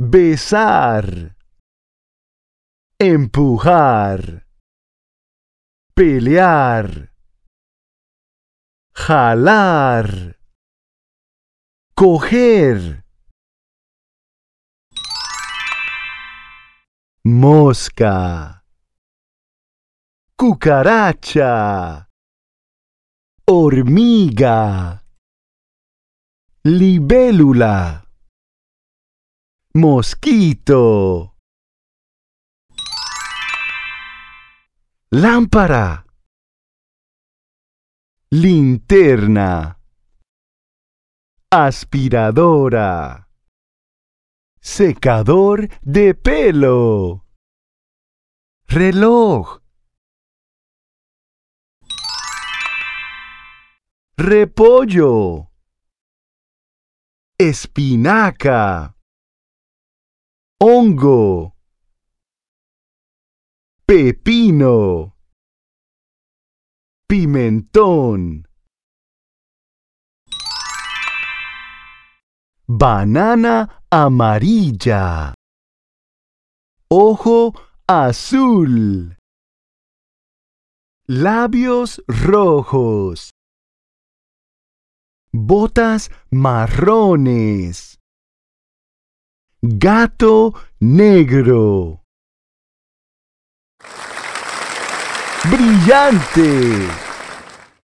besar, empujar, pelear, jalar, coger, mosca, cucaracha, hormiga, libélula. Mosquito. Lámpara. Linterna. Aspiradora. Secador de pelo. Reloj. Repollo. Espinaca hongo, pepino, pimentón, banana amarilla, ojo azul, labios rojos, botas marrones. Gato Negro. Brillante.